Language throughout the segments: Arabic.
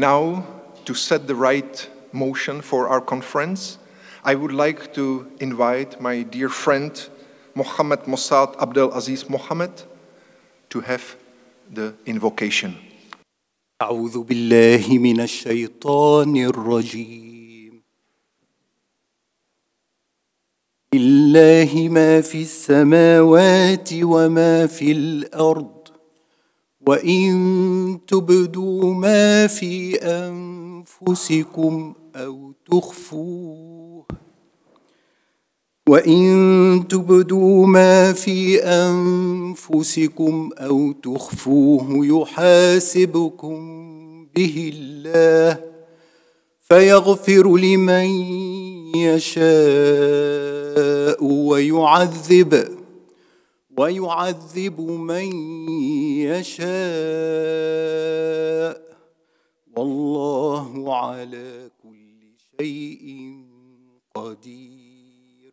Now, to set the right motion for our conference, I would like to invite my dear friend, Mohammed Mossad Abdel Aziz Mohammed, to have the invocation. أعوذ بالله من الشيطان الرجيم ما في السماوات وما في الأرض وان تبدوا ما في انفسكم او تخفوه وان تبدوا ما في انفسكم او تخفوه يحاسبكم به الله فيغفر لمن يشاء ويعذب ويعذب من يشاء والله على كل شيء قدير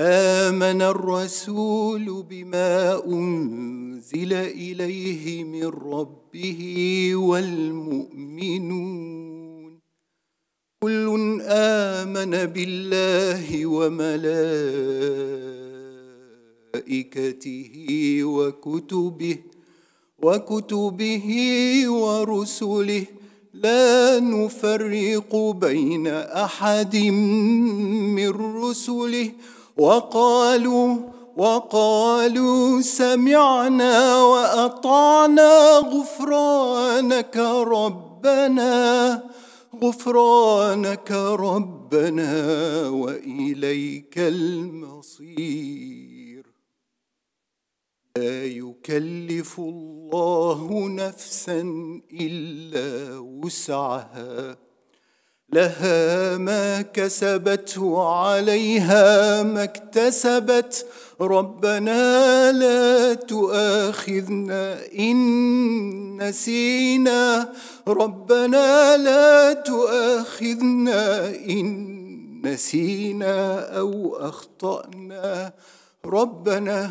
امن الرسول بما انزل اليه من ربه والمؤمنون كل امن بالله وملائكته وملائكته وكتبه وكتبه ورسله لا نفرق بين احد من رسله وقالوا وقالوا سمعنا واطعنا غفرانك ربنا غفرانك ربنا واليك المصير لا يكلف الله نفسا الا وسعها لها ما كسبت وعليها ما اكتسبت ربنا لا تؤاخذنا ان نسينا ربنا لا تؤاخذنا ان نسينا او اخطانا ربنا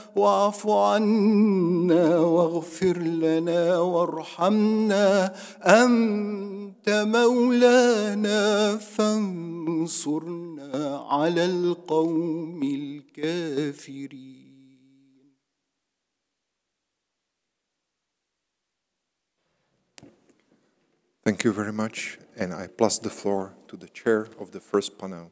واعف عنا واغفر لنا وارحمنا أنت مولانا فانصرنا على القوم الكافرين Thank you very much, and I pass the floor to the chair of the first panel.